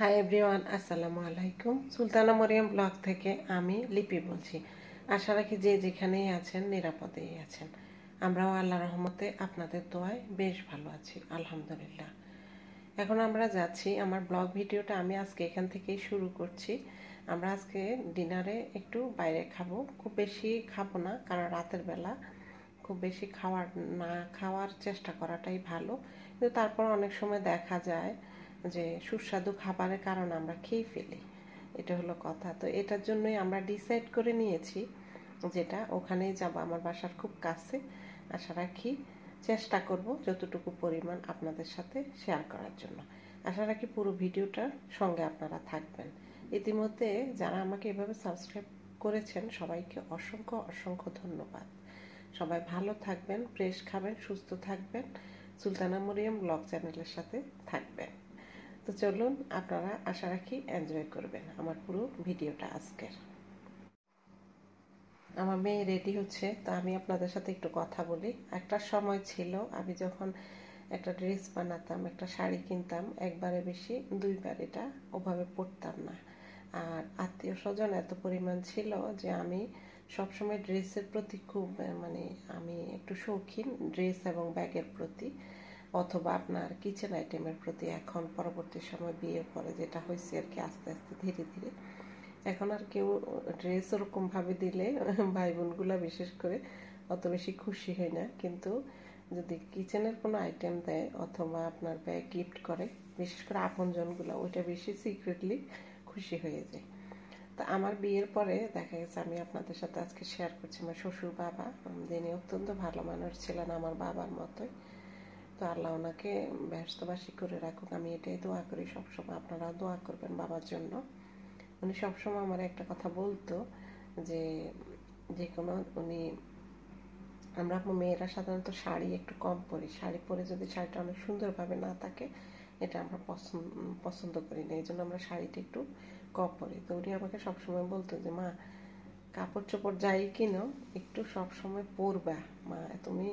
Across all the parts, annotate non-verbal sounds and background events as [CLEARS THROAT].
Hi everyone আসসালামু আলাইকুম Sultana Mariam blog থেকে আমি লিপি বলছি আশা রাখি যে যেখানেই আছেন নিরাপদেই আছেন আমরাও আল্লাহ রহমতে আপনাদের দোয়ায় বেশ ভালো আছি আলহামদুলিল্লাহ এখন আমরা যাচ্ছি আমার ব্লগ ভিডিওটা আমি আজকে এখান থেকেই শুরু করছি আমরা আজকে ডিনারে একটু বাইরে খাবো খুব বেশি খাবো না কারণ রাতের বেলা খুব বেশি খাওয়ার না খাওয়ার চেষ্টা করাটাই ভালো কিন্তু তারপর অনেক সময় দেখা যায় যে সুস্বাদু খাবারের কারণ আমরা খেয়ে ফেলি এটা হলো কথা তো এটার জন্যই আমরা ডিসাইড করে নিয়েছি যেটা ওখানেই যাব আমার বাসার খুব কাছে আশা রাখি চেষ্টা করব যতটুকু পরিমাণ আপনাদের সাথে শেয়ার করার জন্য আশা রাখি পুরো ভিডিওটার সঙ্গে আপনারা থাকবেন ইতিমধ্যে যারা আমাকে এভাবে সাবস্ক্রাইব করেছেন সবাইকে অসংখ্য অসংখ্য ধন্যবাদ সবাই ভালো থাকবেন ফ্রেশ খাবেন সুস্থ থাকবেন সুলতানা মরিয়াম ব্লগ চ্যানেলের সাথে থাকবেন তো চলুন আপনারা আশা রাখি এনজয় করবেন আমার পুরো ভিডিওটা আজকের আমার মেয়ে রেডি হচ্ছে তো আমি আপনাদের সাথে একটু কথা বলি একটা সময় ছিল আমি যখন একটা ড্রেস বানাতাম একটা শাড়ি কিনতাম একবারে বেশি দুইবার এটা ওভাবে পরতাম না আর আত্মীয় স্বজন এত পরিমাণ ছিল যে আমি সবসময় ড্রেসের প্রতি খুব মানে আমি একটু শৌখিন ড্রেস এবং ব্যাগের প্রতি অথবা আপনার কিচেন আইটেমের প্রতি এখন পরবর্তী সময় বিয়ের পরে যেটা হয়েছে আর কি আস্তে আস্তে ধীরে ধীরে এখন আর কেউ ড্রেস ওরকমভাবে দিলে [LAUGHS] ভাই বোনগুলা বিশেষ করে অত বেশি খুশি হয় না কিন্তু যদি কিচেনের কোনো আইটেম দেয় অথবা আপনার ব্যয় গিফট করে বিশেষ করে আপনজনগুলো ওইটা বেশি সিক্রেটলি খুশি হয়ে যায় তো আমার বিয়ের পরে দেখা গেছে আমি আপনাদের সাথে আজকে শেয়ার করছি আমার শ্বশুর বাবা যিনি অত্যন্ত ভালো মানুষ ছিলেন আমার বাবার মতোই তো আল্লাহ ওনাকে ব্যস্তবাসী করে রাখুক আমি এটাই দোয়া করি সবসময় আপনারা দোয়া করবেন বাবার জন্য উনি সবসময় আমার একটা কথা বলতো যে যে কোনো উনি আমরা মেয়েরা সাধারণত শাড়ি একটু কম পরি শাড়ি পরে যদি শাড়িটা অনেক সুন্দরভাবে না থাকে এটা আমরা পছন্দ পছন্দ করি না এই জন্য আমরা শাড়িটা একটু কম পরি তো উনি আমাকে সবসময় বলতো যে মা কাপড় চোপড় যাই কিনো একটু সবসময় পরবা মা তুমি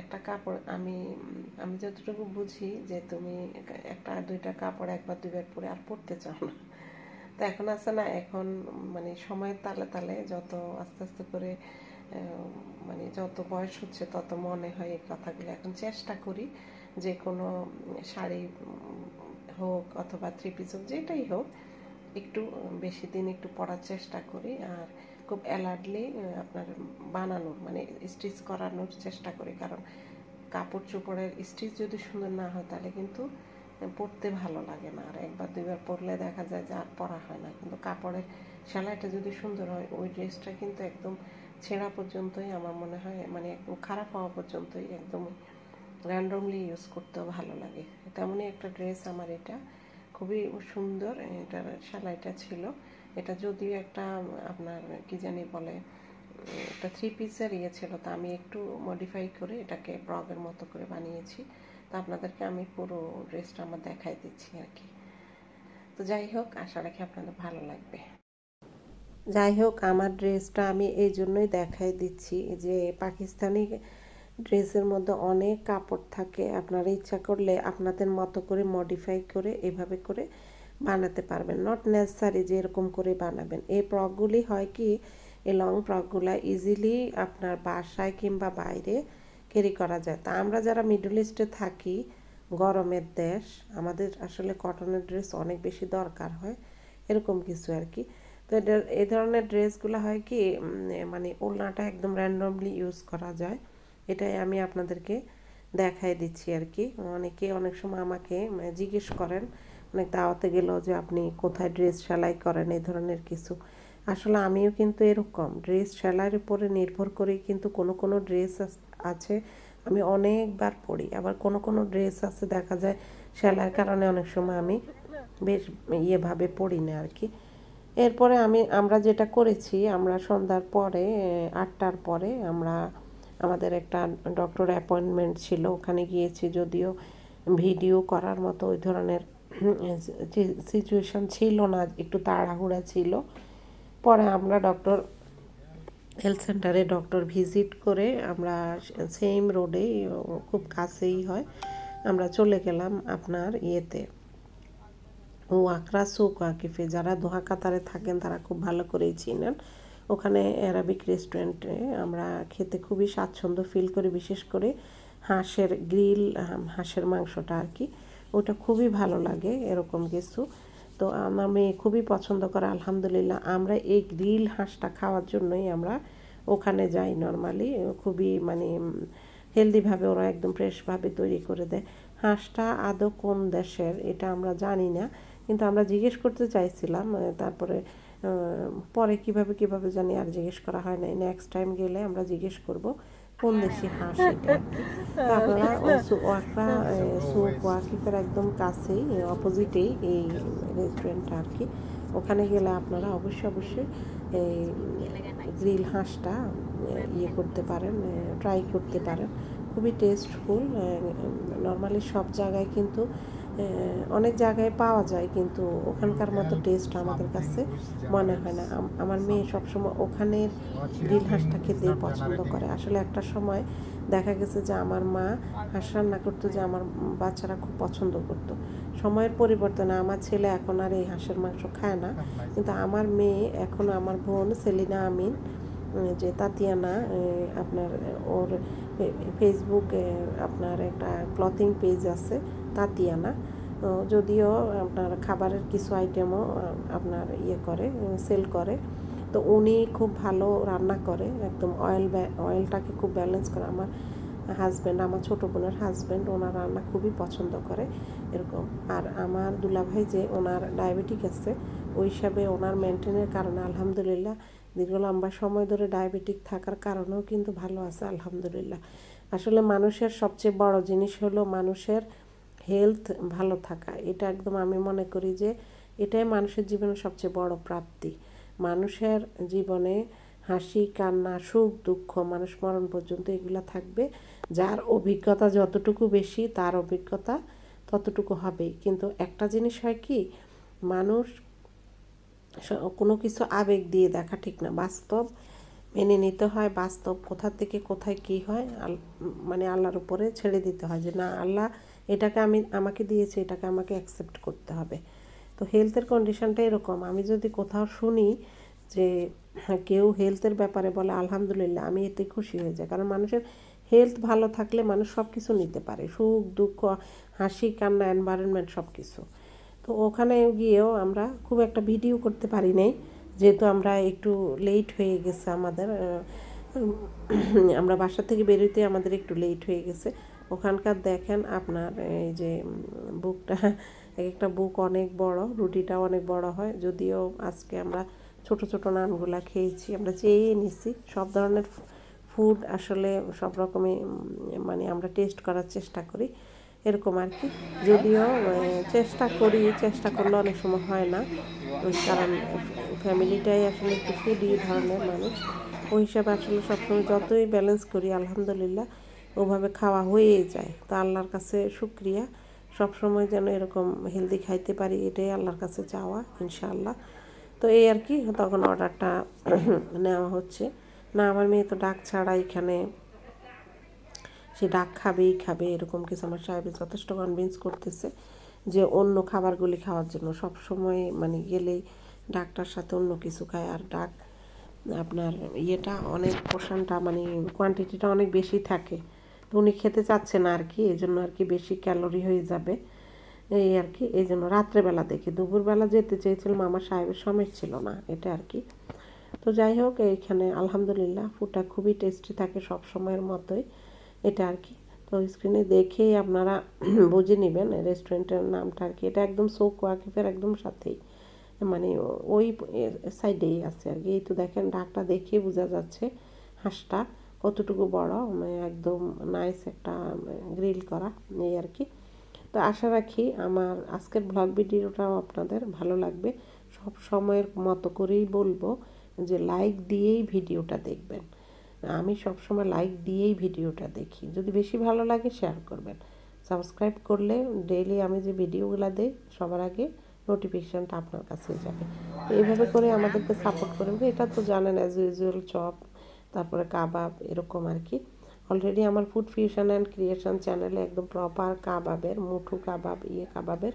একটা কাপড় আমি আমি যতটুকু বুঝি যে তুমি একটা দুইটা কাপড় একবার দুইবার পরে আর পরতে চাও না তো এখন আছে না এখন মানে সময়ের তালে তালে যত আস্তে আস্তে করে মানে যত বয়স হচ্ছে তত মনে হয় এই কথাগুলো এখন চেষ্টা করি যে কোনো শাড়ি হোক অথবা থ্রি পিস হোক যেটাই হোক একটু বেশি দিন একটু পড়ার চেষ্টা করি আর খুব অ্যালার্টলি আপনার বানানোর মানে স্টিচ করানোর চেষ্টা করি কারণ কাপড় চোপড়ের স্টিচ যদি সুন্দর না হয় তাহলে কিন্তু পরতে ভালো লাগে না আর একবার দুইবার পরলে দেখা যায় যে আর পরা হয় না কিন্তু কাপড়ের সেলাইটা যদি সুন্দর হয় ওই ড্রেসটা কিন্তু একদম ছেঁড়া পর্যন্তই আমার মনে হয় মানে একদম খারাপ হওয়া পর্যন্তই একদম র্যান্ডমলি ইউজ করতেও ভালো লাগে তেমনই একটা ড্রেস আমার এটা খুবই সুন্দর এটার সেলাইটা ছিল এটা যদি একটা আপনার কি জানি বলে একটা থ্রি পিসের ইয়ে ছিল তা আমি একটু মডিফাই করে এটাকে ব্রগের মতো করে বানিয়েছি তা আপনাদেরকে আমি পুরো ড্রেসটা আমার দেখাই দিচ্ছি আর কি তো যাই হোক আশা রাখি আপনাদের ভালো লাগবে যাই হোক আমার ড্রেসটা আমি এই জন্যই দেখাই দিচ্ছি যে পাকিস্তানি ড্রেসের মধ্যে অনেক কাপড় থাকে আপনারা ইচ্ছা করলে আপনাদের মতো করে মডিফাই করে এভাবে করে বানাতে পারবেন নট নেসেসারি যে এরকম করে বানাবেন এই ফ্রকগুলি হয় কি এই লং ফ্রকগুলো ইজিলি আপনার বাসায় কিংবা বাইরে ক্যারি করা যায় তা আমরা যারা মিডল ইস্টে থাকি গরমের দেশ আমাদের আসলে কটনের ড্রেস অনেক বেশি দরকার হয় এরকম কিছু আর কি তো এটা এই ধরনের ড্রেসগুলো হয় কি মানে ওলনাটা একদম র্যান্ডমলি ইউজ করা যায় এটাই আমি আপনাদেরকে দেখাই দিচ্ছি আর কি অনেকে অনেক সময় আমাকে জিজ্ঞেস করেন অনেক মানে দাওয়াতে গেলেও যে আপনি কোথায় ড্রেস সেলাই করেন এই ধরনের কিছু আসলে আমিও কিন্তু এরকম ড্রেস সেলাইয়ের উপরে নির্ভর করে কিন্তু কোনো কোনো ড্রেস আছে আমি অনেকবার পড়ি আবার কোনো কোনো ড্রেস আছে দেখা যায় সেলাইয়ের কারণে অনেক সময় আমি বেশ ইয়েভাবে পড়ি না আর কি এরপরে আমি আমরা যেটা করেছি আমরা সন্ধ্যার পরে আটটার পরে আমরা আমাদের একটা ডক্টর অ্যাপয়েন্টমেন্ট ছিল ওখানে গিয়েছি যদিও ভিডিও করার মতো ওই ধরনের সিচুয়েশান ছিল না একটু তাড়াহুড়া ছিল পরে আমরা ডক্টর হেলথ সেন্টারে ডক্টর ভিজিট করে আমরা সেম রোডে খুব কাছেই হয় আমরা চলে গেলাম আপনার ইয়েতে ও আকরা সুক আকিফে যারা দোহা কাতারে থাকেন তারা খুব ভালো করেই চিনেন ওখানে অ্যারাবিক রেস্টুরেন্টে আমরা খেতে খুবই স্বাচ্ছন্দ্য ফিল করি বিশেষ করে হাঁসের গ্রিল হাঁসের মাংসটা আর কি ওটা খুবই ভালো লাগে এরকম কিছু তো আমার মেয়ে খুবই পছন্দ করে আলহামদুলিল্লাহ আমরা এই গ্রিল হাঁসটা খাওয়ার জন্যই আমরা ওখানে যাই নর্মালি খুবই মানে হেলদিভাবে ওরা একদম ফ্রেশভাবে তৈরি করে দেয় হাঁসটা আদৌ কোন দেশের এটা আমরা জানি না কিন্তু আমরা জিজ্ঞেস করতে চাইছিলাম তারপরে পরে কিভাবে কিভাবে জানি আর জিজ্ঞেস করা হয় নাই নেক্সট টাইম গেলে আমরা জিজ্ঞেস করব কোন হাঁস এটা আপনারা সুকরা সুকোয়াকিপের একদম কাছেই অপোজিটেই এই রেস্টুরেন্টটা আর কি ওখানে গেলে আপনারা অবশ্যই অবশ্যই এই গ্রিল হাঁসটা ইয়ে করতে পারেন ট্রাই করতে পারেন খুবই টেস্টফুল নর্মালি সব জায়গায় কিন্তু অনেক জায়গায় পাওয়া যায় কিন্তু ওখানকার মতো টেস্ট হ্যাঁ। আমাদের কাছে মনে হয় না আমার মেয়ে সবসময় ওখানের গ্রিল হাঁসটা খেতে পছন্দ করে আসলে একটা সময় দেখা গেছে যে আমার মা হাঁস রান্না করতো যে আমার বাচ্চারা খুব পছন্দ করতো সময়ের পরিবর্তনে আমার ছেলে এখন আর এই হাঁসের মাংস খায় না কিন্তু আমার মেয়ে এখন আমার বোন সেলিনা আমিন যে তাতিয়ানা আপনার ওর ফেসবুকে আপনার একটা ক্লথিং পেজ আছে তাতিয়ানা যদিও আপনার খাবারের কিছু আইটেমও আপনার ইয়ে করে সেল করে তো উনি খুব ভালো রান্না করে একদম অয়েল অয়েলটাকে খুব ব্যালেন্স করে আমার হাজব্যান্ড আমার ছোটো বোনের হাজব্যান্ড ওনার রান্না খুবই পছন্দ করে এরকম আর আমার দুলাভাই যে ওনার ডায়াবেটিক আছে ওই হিসাবে ওনার মেনটেনের কারণে আলহামদুলিল্লাহ দীর্ঘ লম্বা সময় ধরে ডায়াবেটিক থাকার কারণেও কিন্তু ভালো আছে আলহামদুলিল্লাহ আসলে মানুষের সবচেয়ে বড় জিনিস হলো মানুষের হেলথ ভালো থাকা এটা একদম আমি মনে করি যে এটাই মানুষের জীবনে সবচেয়ে বড় প্রাপ্তি মানুষের জীবনে হাসি কান্না সুখ দুঃখ মানুষ মরণ পর্যন্ত এগুলো থাকবে যার অভিজ্ঞতা যতটুকু বেশি তার অভিজ্ঞতা ততটুকু হবেই কিন্তু একটা জিনিস হয় কি মানুষ কোনো কিছু আবেগ দিয়ে দেখা ঠিক না বাস্তব মেনে নিতে হয় বাস্তব কোথা থেকে কোথায় কি হয় মানে আল্লাহর উপরে ছেড়ে দিতে হয় যে না আল্লাহ এটাকে আমি আমাকে দিয়েছে এটাকে আমাকে অ্যাকসেপ্ট করতে হবে তো হেলথের কন্ডিশনটা এরকম আমি যদি কোথাও শুনি যে হ্যাঁ, কেউ হেলথের ব্যাপারে বলে আলহামদুলিল্লাহ আমি এতে খুশি হয়ে যাই কারণ মানুষের হেলথ ভালো থাকলে মানুষ সব কিছু নিতে পারে সুখ দুঃখ হাসি কান্না এনভায়রনমেন্ট সব কিছু তো ওখানে গিয়েও আমরা খুব একটা ভিডিও করতে পারি নাই যেহেতু আমরা একটু লেট হয়ে গেছে আমাদের আমরা বাসা থেকে বেরোতে আমাদের একটু লেট হয়ে গেছে ওখানকার দেখেন আপনার এই যে বুকটা এক একটা বুক অনেক বড় রুটিটা অনেক বড় হয় যদিও আজকে আমরা ছোট ছোট নানগুলা খেয়েছি আমরা চেয়ে নিছি সব ধরনের ফুড আসলে সব রকমই মানে আমরা টেস্ট করার চেষ্টা করি এরকম আর কি যদিও চেষ্টা করি চেষ্টা করলে অনেক সময় হয় না ওই কারণ ফ্যামিলিটাই আসলে একটু ফুডি ধরনের মানুষ ওই হিসাবে আসলে সবসময় যতই ব্যালেন্স করি আলহামদুলিল্লাহ ওভাবে খাওয়া হয়েই যায় তো আল্লাহর কাছে সুক্রিয়া সবসময় যেন এরকম হেলদি খাইতে পারি এটাই আল্লাহর কাছে চাওয়া ইনশাআল্লাহ তো এই আর কি তখন অর্ডারটা [CLEARS THROAT] নেওয়া হচ্ছে না আমার মেয়ে তো ডাক ছাড়া এখানে সে ডাক খাবেই খাবে এরকম কিছু আমার সাহেব যথেষ্ট কনভিন্স করতেছে যে অন্য খাবারগুলি খাওয়ার জন্য সব সময় মানে গেলেই ডাকটার সাথে অন্য কিছু খায় আর ডাক আপনার ইয়েটা অনেক পোষণটা মানে কোয়ান্টিটিটা অনেক বেশি থাকে তো উনি খেতে চাচ্ছে না আর কি এই জন্য আর কি বেশি ক্যালোরি হয়ে যাবে এই আর কি এই জন্য রাত্রেবেলা দেখি দুপুরবেলা যেতে চেয়েছিলাম আমার সাহেবের সময় ছিল না এটা আর কি তো যাই হোক এইখানে আলহামদুলিল্লাহ ফুটা খুবই টেস্টি থাকে সব সময়ের মতোই এটা আর কি তো স্ক্রিনে দেখেই আপনারা [CLEARS THROAT] বুঝে নেবেন রেস্টুরেন্টের নামটা আর কি এটা একদম সৌক ওয়াকিফের একদম সাথেই মানে ওই সাইডেই আছে আর কি এই তো দেখেন ডাকটা দেখে বোঝা যাচ্ছে হাঁসটা কতটুকু বড় মানে একদম নাইস একটা গ্রিল মানে করা এই আর কি তো আশা রাখি আমার আজকের ব্লগ ভিডিওটাও আপনাদের ভালো লাগবে সব সময়ের মতো করেই বলবো যে লাইক দিয়েই ভিডিওটা দেখবেন আমি সবসময় লাইক দিয়েই ভিডিওটা দেখি যদি বেশি ভালো লাগে শেয়ার করবেন সাবস্ক্রাইব করলে ডেইলি আমি যে ভিডিওগুলো দিই সবার আগে নোটিফিকেশানটা আপনার কাছে যাবে তো এইভাবে করে আমাদেরকে সাপোর্ট করবে এটা তো জানেন অ্যাজ ইউজুয়াল চপ তারপরে কাবাব এরকম আর কি অলরেডি আমার ফুড ফিউশন অ্যান্ড ক্রিয়েশন চ্যানেলে একদম প্রপার কাবাবের মুঠু কাবাব ইয়ে কাবাবের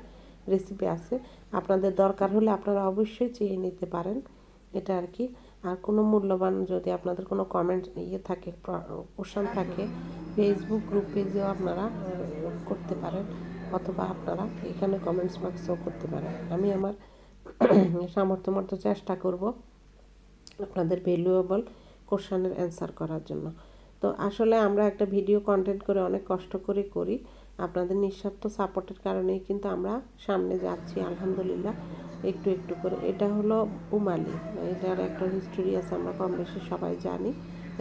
রেসিপি আছে আপনাদের দরকার হলে আপনারা অবশ্যই চেয়ে নিতে পারেন এটা আর কি আর কোনো মূল্যবান যদি আপনাদের কোনো কমেন্ট ইয়ে থাকে কোশ্চান থাকে ফেসবুক গ্রুপ পেজেও আপনারা করতে পারেন অথবা আপনারা এখানে কমেন্টস বক্সেও করতে পারেন আমি আমার [CLEARS THROAT] সামর্থ্য মতো চেষ্টা করব আপনাদের ভ্যালুয়েবল কোশ্চানের অ্যান্সার করার জন্য তো আসলে আমরা একটা ভিডিও কন্টেন্ট করে অনেক কষ্ট করে করি আপনাদের নিঃস্বার্থ সাপোর্টের কারণেই কিন্তু আমরা সামনে যাচ্ছি আলহামদুলিল্লাহ একটু একটু করে এটা হলো উমালি এটার একটা হিস্টোরি আছে আমরা কম বেশি সবাই জানি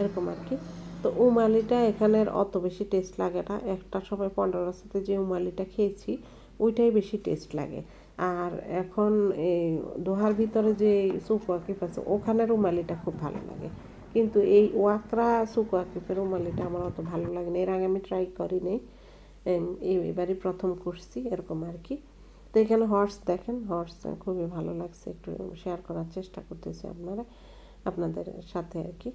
এরকম আর কি তো উমালিটা এখানের অত বেশি টেস্ট লাগে না একটা সময় পনেরো রাস্তাতে যে উমালিটা খেয়েছি ওইটাই বেশি টেস্ট লাগে আর এখন এই দোহার ভিতরে যে সুকুয়াকিপ আছে ওখানে রুমালিটা খুব ভালো লাগে কিন্তু এই ওয়াকরা সুকুয়াকিপের রুমালিটা আমার অত ভালো লাগে না এর আগে আমি ট্রাই করিনি এবারে প্রথম করছি এরকম আর কি তো এখানে হর্স দেখেন হর্স খুবই ভালো লাগছে একটু শেয়ার করার চেষ্টা করতেছি আপনারা আপনাদের সাথে আর কি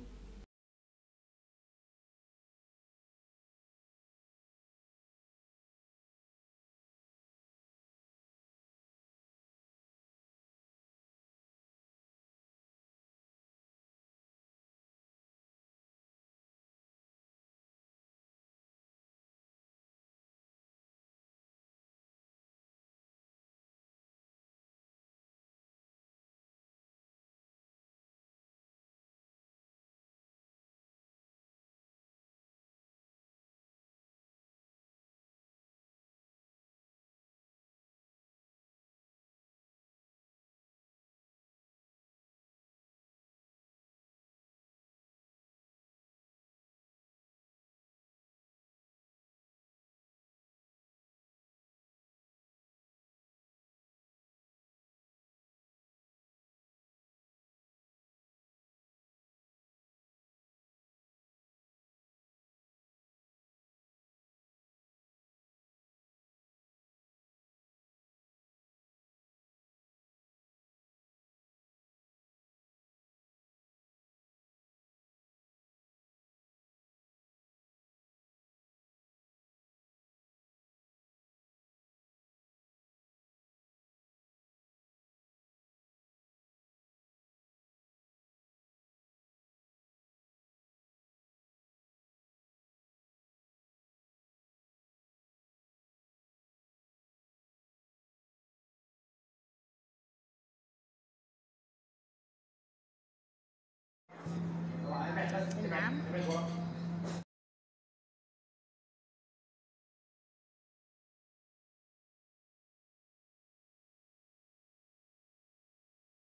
Instagram.